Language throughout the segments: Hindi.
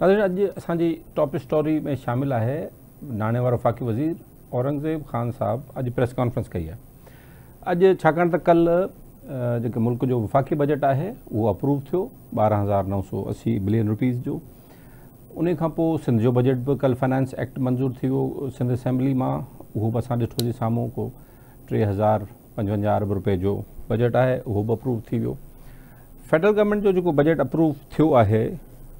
नादिर अॼु असांजी टॉप स्टोरी में शामिल है नाणे वारो वफ़ाक़ी वज़ीर औरंगज़ेब ख़ान साहब अॼु प्रेस कॉन्फ्रेंस कई है अज त कल्ह जेके मुल्क जो वफ़ाक़ी बजट है वो अप्रूव थो बारह हज़ार नौ सौ अस्सी बिलियन रुपीज़ जो उन खां पोइ सिंध जो बजट भी कल फाइनेंस एक्ट मंजूर थी वियो सिंध असेंबली मां उहो बि असां ॾिठोसीं साम्हूं को टे हज़ार पंजवंजाह अरब रुपए जो बजट है उहो भी अप्रूव थी वियो फेडरल गवर्नमेंट जो जेको बजट अप्रूव थियो आहे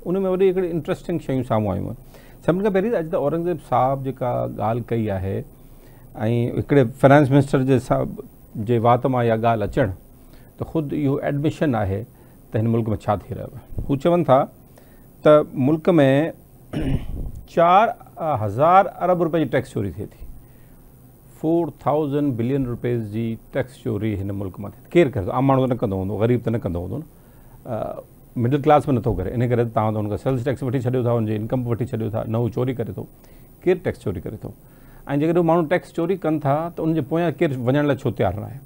उन में वरी इंट्रस्टिंग शयूं साम्हूं आयूं आहिनि सभिनी खां पहिरीं अॼु औरंगज़ेब साहब जेका ॻाल्हि कई आहे फाइनेंस मिनिस्टर जे साहब जे वात में इहा ॻाल्हि अचणु त ख़ुदि इहो एडमिशन है त हिन मुल्क में छा थी था त मुल्क में चार हज़ार अरब रुपये की टैक्स चोरी थे थी फोर थाउज़ेंड बिलियन रुपीज़ की टैक्स चोरी हिन मुल्क मां थिए केरु करे आम माण्हू त न कंदो हूंदो ग़रीब तो न कंदो हूंदो मिडिल क्लास में नथो करे इन करे तव्हां त हुनखे सेल्स टैक्स वठी छॾियो था हुनजी इनकम बि वठी छॾियो था न हू चोरी करे थो केरु टैक्स चोरी करे थो ऐं जेकॾहिं माण्हू टैक्स चोरी कनि था त उनजे पोयां केरु वञण लाइ छो तयारु न आहे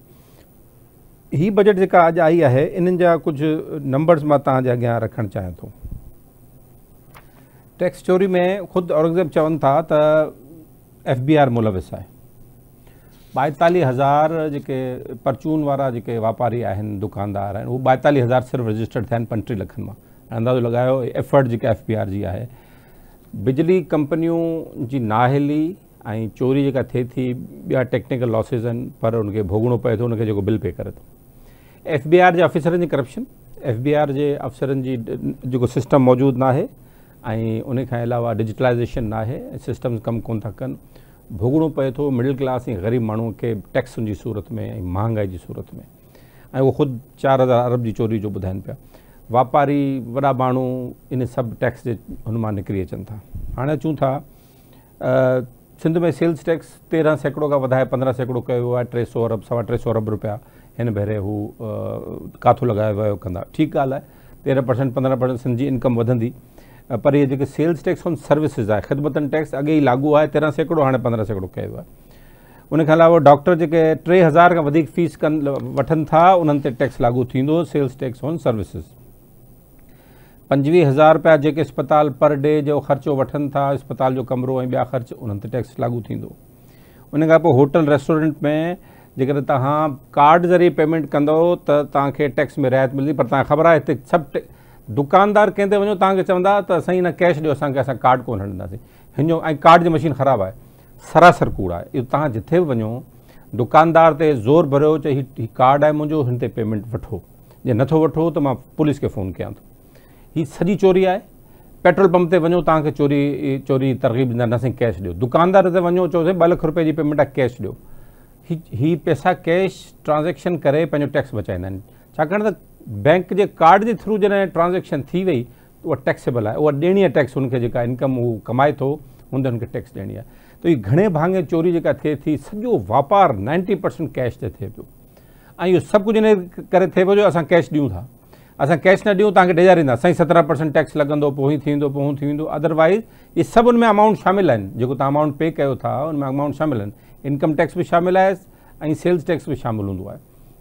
हीअ बजट जेका अॼु आई आहे इन्हनि जा कुझु नंबर्स मां तव्हांजे अॻियां रखणु चाहियां थो टैक्स चोरी में ख़ुदि औरंगज़ेब चवनि था त एफ बी आर मुलविस आहे ॿाएतालीह हज़ार जेके परचून वारा जेके वापारी आहिनि दुकानदार आहिनि उहे ॿाएतालीह हज़ार सिर्फ़ु रजिस्टर थिया आहिनि पंटीह लखनि मां अंदाज़ो लॻायो एफर्ट जेका एफ बी आर जी आहे बिजली कंपनियूं जी नाहेली ऐं चोरी जेका थिए थी ॿिया टेक्निकल लॉसिस आहिनि पर हुनखे भोगणो पए थो हुनखे जेको बिल पे करे थो एफ बी आर जे ऑफिसरनि जी करप्शन एफ बी आर जे अफ़सरनि जी जेको सिस्टम मौजूदु नाहे ऐं उनखां अलावा डिजिटलाइज़ेशन नाहे सिस्टम्स कमु कोन था कनि भोगणो पे तो मिडिल क्लास ऐं ग़रीब मानू के टैक्स की सूरत में महंगाई की सूरत में वो खुद चार हज़ार अरब की चोरी जो बुधन पिया वापारी वा माण्हू इन सब टैक्स जे हुन मां निकिरी था हाँ अचूं था सिंध में सेल्स टैक्स तेरह सैकड़ों का वधाए पंद्रहं सैकड़ो कयो टे सौ अरब सवा टे सौ अरब रुपया हिन भेरे हू काथो लॻायो वियो कंदा ठीकु ॻाल्हि आहे तेरहं परसेंट पंद्रहं परसेंट सिंध जी इनकम वधंदी पर ये जेके सेल्स टैक्स ऑन सर्विसिस है ख़िदमतनि टैक्स अगे ही लागू है तेरह सैकड़ों हाँ पंद्रह सैकड़ों कयो आहे अलावा डॉक्टर जो टे हज़ार खां फीस कनि वन था उन्हनि टैक्स लागू थींदो सेल्स टैक्स ऑन सर्विसिस पंजवीह हज़ार रुपया जो अस्पताल पर डे जो ख़र्चो वठनि था इस्पताल जो कमरों ऐं ॿिया ख़र्च उन टैक्स लागू थो उन होटल रेस्टोरेंट में जर तार्ड ज़रिए पेमेंट कंदव त टैक्स में रिआयत मिली पर तव्हांखे ख़बर आहे सब सभु दुकानदार कंहिं ते वञो तव्हांखे चवंदा त असांखे कैश ॾियो असांखे असां कार्ड कोन्ह हणंदासीं हिन जो ऐं कार्ड जी मशीन ख़राबु आहे सरासर कूड़ आहे इहो तव्हां जिथे बि वञो दुकानदार ते ज़ोर भरियो चई कार्ड आहे मुंहिंजो हिन ते पेमेंट वठो जे नथो वठो त मां पुलिस खे फ़ोन कयां थो हीअ सॼी चोरी आहे पेट्रोल पंप ते वञो तव्हांखे चोरी चोरी तरक़ीब ॾींदासीं कैश ॾियो दुकानदार ते वञो चओसीं ॿ लख रुपये जी पेमेंट आहे कैश ॾियो हीअ पैसा कैश ट्रांज़ेक्शन करे पंहिंजो टैक्स बचाईंदा आहिनि छाकाणि त बैंक जे कार्ड जे थ्रू जैसे ट्रांज़ेक्शन थी तो वह टैक्सेबल है वह ॾियणी आहे टैक्स उनके जो इनकम वो कमाए थो हुन टैक्स ॾियणी आहे त इहे घणे भाङे चोरी जेका थिए थी सॼो वापारु नाइंटी परसेंट कैश से थे पो यो सब कुछ कुझु इन करे थिए पियो जो असां कैश ॾियूं था असां कैश न ॾियूं तव्हांखे ॾेजारींदा साईं सत्रहं परसेंट टैक्स लॻंदो अदरवाइज़ ये सब उनमें अमाउंट शामिल आहिनि जेको तव्हां अमाउंट पे कयो था उनमें अमाउंट शामिल आहिनि इनकम टैक्स भी शामिल है सेल्स टैक्स भी शामिल हूंदो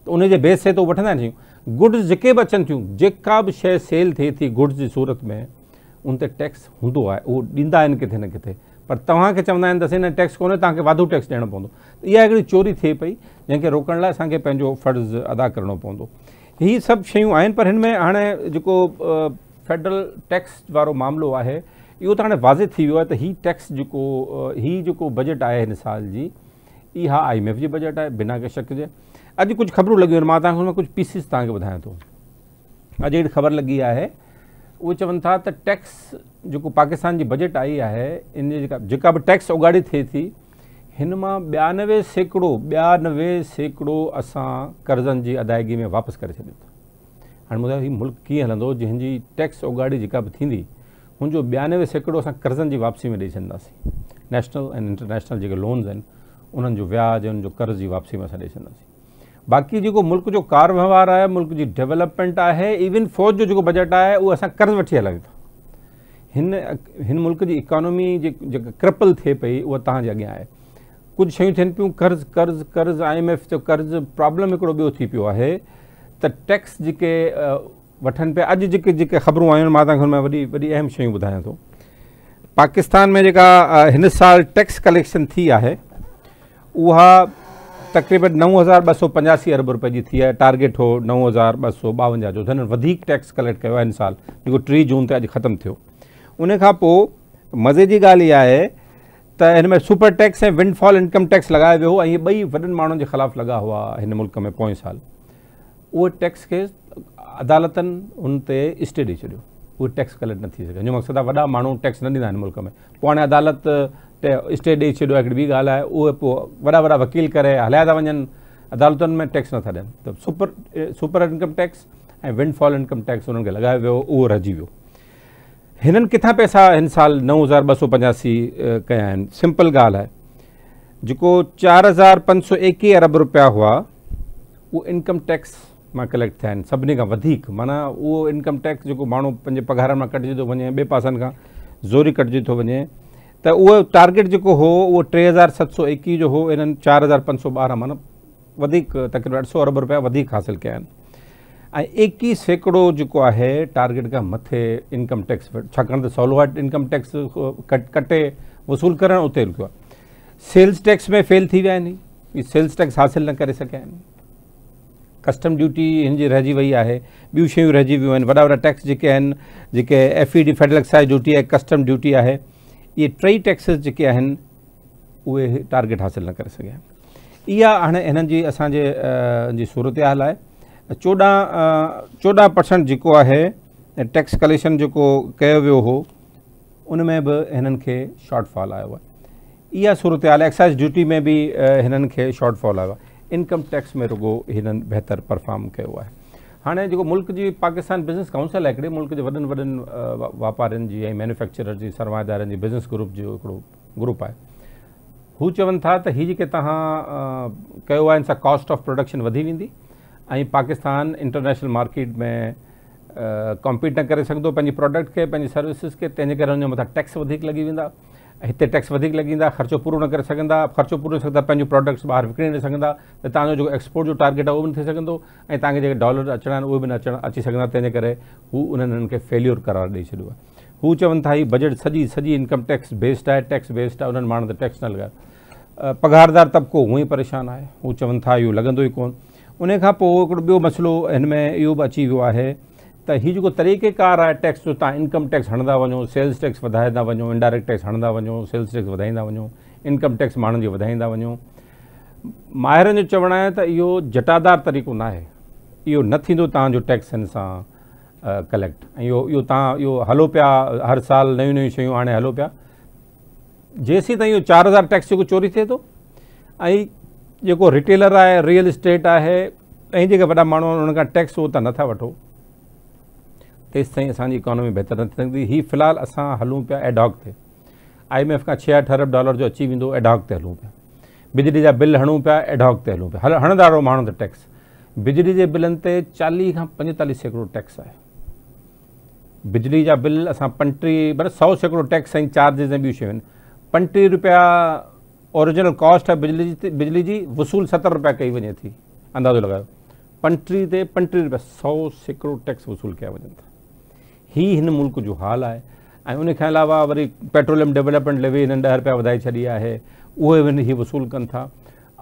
उनजे बेस से तो वठंदा आहिनि गुड्स जेके बि अचनि थियूं जेका बि शइ सेल थिए थी गुड्स की सूरत में उन टैक्स हों आहे किथे न किथे पर तव्हांखे चवंदा आहिनि त टैक्स को तव्हांखे वाधू टैक्स ॾियणो पवंदो त चोरी थे पी जंहिंखे रोकण लाइ असांखे अदा करिणो पवंदो ये सब शन पर हिन में हाणे जेको फेडरल टैक्स वो मामलो है यो तो हाँ वाज़े थी वियो आहे त टैक्स जो हीउ जो बजट है इन साल की इहा आई एम एफ जी बजट है बिना के शक के अज कुछ खबरों लॻियूं आहिनि मां तव्हांखे पीसिस तव्हांखे ॿुधायां थो अॼु ख़बर लगी तो। है वो चवन था त टैक्स जेको पाकिस्तान की बजट आई है इन जी जेका टैक्स उगाड़ी थे थी हिन बयानवे सैकड़ों बयानवे सैकड़ों सैकड़ो असां कर्ज़नि अदायगी में वापस कर छॾियूं था हाणे मुल्क कीअं हलंदो जंहिंजी टैक्स उगाड़ी जी बि थींदी हुनजो ॿियानवे सैकड़ो असां कर्ज़नि वापसी में ॾेई छॾींदासीं नेशनल ऐं इंटरनेशनल जेके लोन्स आहिनि व्याज उन कर्ज़ की वापसी में असां ॾेई छॾींदासीं बाकी जो मुल्क जो कार व्यवहार है मुल्क की डेवलपमेंट है इवन फौज जो जेको बजट है उहो अस कर्ज़ वी हलूं मुल्क की इकॉनॉमी क्रिपल थे पी पई उहा तव्हांजे अॻियां आहे कुझु शयूं थियनि कर्ज़ कर्ज़ कर्ज़ आई एम एफ जो कर्ज़ प्रॉब्लम एक ॿियो थी पियो आहे त टैक्स जेके वठनि पिया अॼु जेके जेके ख़बरूं आयूं आहिनि मां अहम शयूं ॿुधायां तो पाकिस्तान में जेका हिन साल टैक्स कलेक्शन थी आहे उहा तक़रीबन नव हज़ार ॿ सौ पंजासी अरब रुपए जी थी आहे टारगेट हो नव हज़ार ॿ सौ ॿावंजाह जो धन वधीक टैक्स कलेक्ट कयो आहे हिन साल जेको टीह जून ते अॼु ख़तमु थियो उन पोइ मज़े जी ॻाल्हि इहा आहे त हिन में सुपर टैक्स ऐं विंडफॉल इनकम टैक्स लॻायो वियो हो ऐं इहे ॿई वॾनि माण्हुनि जे ख़िलाफ़ु लॻा हुआ हिन मुल्क में पोएं साल उहे टैक्स खे अदालतनि हुन ते स्टे ॾेई छॾियो उहे टैक्स कलेक्ट न थी सघे मुंहिंजो मक़सदु आहे वॾा माण्हू टैक्स न ॾींदा आहिनि मुल्क में पोइ हाणे अदालत स्टेट ॾेई छॾियो हिकिड़ी ॿी ॻाल्हि आहे उहे पोइ वॾा वॾा वकील करे हलाया था वञनि अदालतुनि में टैक्स नथा ॾियनि त सुपर सुपर इनकम टैक्स ऐं विंडफॉल इनकम टैक्स उन्हनि खे लॻायो वियो उहो रहिजी वियो हिननि किथां पैसा हिन साल नव हज़ार ॿ सौ पंजासी कया आहिनि सिंपल ॻाल्हि आहे जेको चारि हज़ार पंज सौ एकवीह अरब रुपया हुआ उहो इनकम टैक्स मां कलेक्ट थिया आहिनि सभिनी खां वधीक माना उहो इनकम टैक्स जेको माण्हू पंहिंजे पघारनि मां कटिजी थो वञे ॿिए पासनि खां ज़ोरी कटिजी थो वञे तो उहो टारगेट जो हो उहो टे हज़ार सत सौ एकवीह जो हो इन्हनि चार हज़ार पंज सौ ॿारहं माना तक़रीबन अठ सौ अरब रुपया हासिल क्या एक्वी आहिनि ऐं सैकड़ो जेको आहे टारगेट का मथे इनकम टैक्स छाकाणि त सवलो इनकम टैक्स कट कटे वसूल कर उते रखियो सेल्स टैक्स में फेल थी विया आहिनि सेल्स टैक्स हासिलु न कर सघिया कस्टम ड्यूटी इन जी रहिजी वई आहे ॿियूं शयूं रहिजी वियूं टैक्स जो आहिनि जेके F E D federal excise duty है कस्टम ड्यूटी है ये टई टैक्सिस जेके आहिनि टारगेट हासिल न कर सघिया इन हाणे सूरत हाल है चौदह चौदह परसेंट जो है टैक्स कलेक्शन जो वो वियो हो उन में बि हिननि खे शॉर्टफॉल आयो आहे इहा सूरत हाल एक्साइज़ ड्यूटी में भी हिननि खे शॉर्टफॉल आयो इनकम टैक्स में रुगो हिननि बेहतर परफॉर्म किया है हाणे जेको मुल्क जी पाकिस्तान बिज़नेस काउंसिल आहे हिकिड़े मुल्क जे वॾनि वॾनि वापारियुनि जी ऐं मैन्युफैक्चर जी सर्मायादारनि जी बिज़नेस ग्रुप जो हिकिड़ो ग्रुप आहे हू चवनि था त हीअ जेके तव्हां कयो आहे इन सां कॉस्ट ऑफ प्रोडक्शन वधी वेंदी ऐं पाकिस्तान इंटरनेशनल मार्केट में कॉम्पीट न करे सघंदो प्रोडक्ट खे पंहिंजी सर्विसिस खे तंहिंजे करे हुनजे मथां टैक्स वधीक लॻी इतने टैक्स वधीक ख़र्चो पूरा न करे सघंदा ख़र्चो पूरो न प्रोडक्ट्स ॿाहिरि विकिणी न सघंदा त तव्हांजो एक्सपोर्ट जो टारगेट है वो भी नहीं तक सघंदो डॉलर अचणा आहिनि उहे न अची सघंदा तंहिंजे करे फेल्योर करार ॾेई छॾियो आहे था हीअ बजट सॼी सॼी इनकम टैक्स बेस्ड है टैक्स बेस्ड आहे उन्हनि माण्हुनि ते टैक्स न लगा पगारदार तबको हूअं ही परेशान है हू चवन था यो लॻंदो ई कोन उनखां पोइ हिकिड़ो ॿियो मसइलो हिन अची वियो है त हीउ जेको तरीक़ेकार आहे टैक्स जो तव्हां इनकम टैक्स हणंदा वञो सेल्स टैक्स वधाईंदा वञो इनडायरेक्ट टैक्स हणंदा वञो सेल्स टैक्स वधाईंदा वञो इनकम टैक्स माण्हुनि जी वधाईंदा वञो माहिरनि जो चवणु आहे त इहो जटादार तरीक़ो न आहे इहो न थींदो तव्हांजो टैक्सनि सां कलेक्ट ऐं इहो इहो तव्हां इहो हलो पिया हर साल नयूं नयूं शयूं हाणे हलो पिया जेसीं ताईं इहो चारि हज़ार टैक्स जेको चोरी थिए थो ऐं जेको रिटेलर आहे रियल इस्टेट आहे ऐं जेके वॾा माण्हू आहिनि उन्हनि खां टैक्स उहो त नथा वठो तेसि ताईं असांजी इकोनॉमी बहितर न थी सघंदी हीअ फ़िलहालु असां हलूं पिया एडॉक ते आई एम एफ खां अठ अरब डॉलर जो अची वेंदो एडॉक ते हलूं पिया बिजली जा बिल हणूं पिया एडॉक ते हलूं पिया हल हणंदा रहो माण्हुनि ते टैक्स बिजली जे बिलनि ते चालीह खां पंजेतालीह सैकड़ो टैक्स आहे बिजली जा बिल असां पंटीह मतलब सौ सैकड़ो टैक्स ऐं चार्जिस ऐं ॿियूं शयूं आहिनि पंटीह रुपया ओरिजिनल कॉस्ट आहे बिजली जी बिजली जी वसूल सतरि रुपया कई वञे थी अंदाज़ो लॻायो पंटीह ते पंटीह रुपया सौ सैकड़ो टैक्स वसूल कया वञनि था ही इन मुल्क जो हाल है ऐं उन अलावा वरी पेट्रोलियम डेवलपमेंट लेवी हिननि ॾह रुपया वधाए छॾी आहे उहे ही वसूल कन था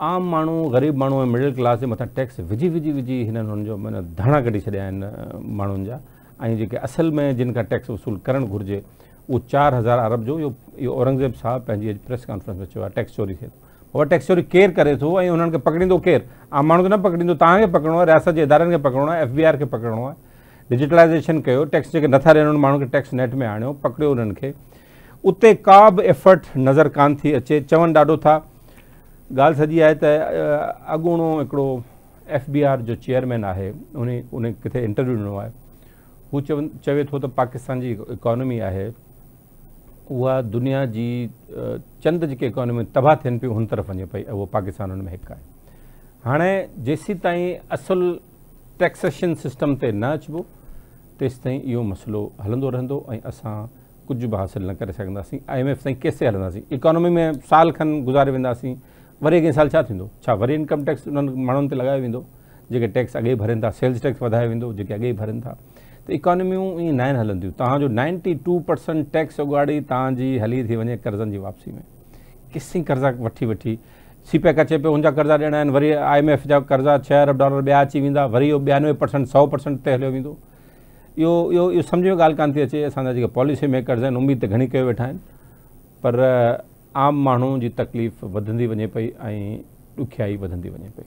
आम माण्हू ग़रीब माण्हू मिडिल क्लास के मत टैक्स विझी विझी विझी हिननि हुननि जो माना धाणा कढी छॾिया असल में जिन खां टैक्स वसूल करणु घुर्ज वो चार हज़ार अरब जो इहो इहो औरंगज़ेब साहिबु पंहिंजी प्रेस कॉन्फ्रेंस में चयो टैक्स चोरी थे थो उहा टैक्स चोरी केर करे थो उन्होंने पकड़ी केर आम माण्हू खे न पकड़ींदो तव्हांखे पकिड़णो आहे रियासत जे इदारनि खे पकिड़णो आहे एफ बी आर खे पकिड़णो आहे डिजिटलाइजेशन कयो टैक्स जो ना ॾियनि मे टैक्स नेट में आणियो पकड़ो उन्हनि खे का भी एफर्ट नज़र कान थी अचे चवन ॾाढो था ॻाल्हि सॼी आहे त अॻूणो एफ बी आर जो चेयरमैन है उन उन किथे इंटरव्यू ॾिनो आहे हू चवनि चवे तो पाकिस्तान की इकॉनमी है वह दुनिया की चंद जी इकॉनमी तबाह थन पी उन तरफ़ वञे पई उहो पाकिस्तान में एक है हाँ जैसी ताईं असल टैक्सेशन सिस्टम ते न अचिबो तेस तो इहो यो हलंदो रहंदो ऐं अस कुछ भी हासिल न कर सी आई एम एफ ताईं केसे हलंदासीं इकोनॉमी में साल खन गुज़ारे वेंदासीं वरी अॻे साल छा वरी इनकम टैक्स उन्हनि माण्हुनि ते लॻायो वेंदो टैक्स अगे भरनि था सेल्स टैक्स वधायो वेंदो जेके अॻे भरनि था तो इकॉनमियूं ये न हलन हलंदियूं तव्हांजो नाइंटी टू परसेंट टैक्स उगाड़ी तव्हांजी हली थी वञे कर्ज़नि जी वापसी में किसी कर्ज़ा वी वठी सीपैक अचे पे उनका कर्ज़ा ॾियणा आहिनि वरी आई एम एफ जा कर्ज़ा छह अरब डॉलर ॿिया अची वा वरी बयानवे परसेंट सौ परसेंट ते हलियो इहो इहो इहो सम्झ में ॻाल्हि कान थी अचे असांजा पॉलिसी मेकर्स उम्मीद तो त कई कयो वेठा पर आम मानू जी तकलीफ़ वधंदी वञे पी ऐं ॾुखियाई वे पी